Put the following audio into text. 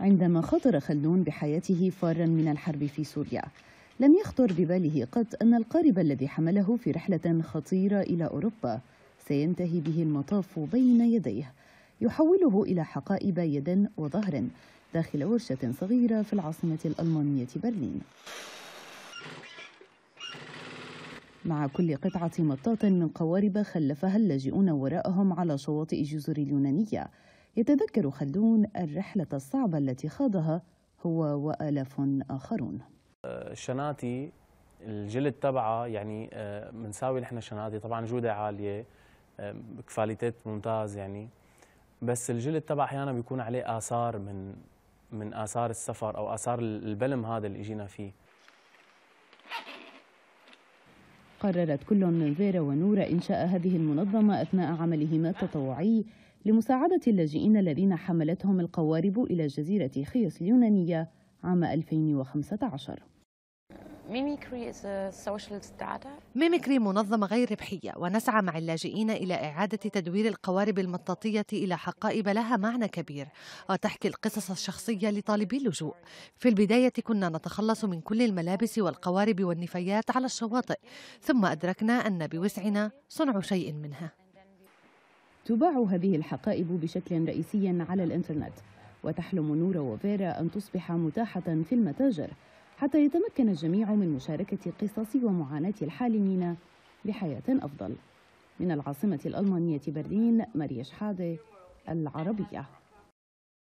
عندما خطر خلدون بحياته فارا من الحرب في سوريا لم يخطر بباله قط أن القارب الذي حمله في رحلة خطيرة إلى أوروبا سينتهي به المطاف بين يديه يحوله إلى حقائب يد وظهر داخل ورشة صغيرة في العاصمة الألمانية برلين مع كل قطعة مطاط من قوارب خلفها اللاجئون وراءهم على شواطئ جزر اليونانية يتذكر خلدون الرحلة الصعبة التي خاضها هو وآلاف آخرون الشناتي آه، الجلد تبعها يعني آه، بنساوي نحن شناتي طبعا جودة عالية آه، كفاليتيت ممتاز يعني بس الجلد تبع احيانا بيكون عليه اثار من من اثار السفر او اثار البلم هذا اللي اجينا فيه قررت كل من فيرا ونورا إنشاء هذه المنظمة أثناء عملهما التطوعي لمساعدة اللاجئين الذين حملتهم القوارب إلى جزيرة خيس اليونانية عام 2015 ميميكري منظمة غير ربحية ونسعى مع اللاجئين إلى إعادة تدوير القوارب المطاطية إلى حقائب لها معنى كبير وتحكي القصص الشخصية لطالبي اللجوء في البداية كنا نتخلص من كل الملابس والقوارب والنفايات على الشواطئ ثم أدركنا أن بوسعنا صنع شيء منها تباع هذه الحقائب بشكل رئيسي على الإنترنت وتحلم نورا وفيرا أن تصبح متاحة في المتاجر حتى يتمكن الجميع من مشاركة قصص ومعاناة الحالمين بحياة أفضل من العاصمة الألمانية برلين مريش حاده العربية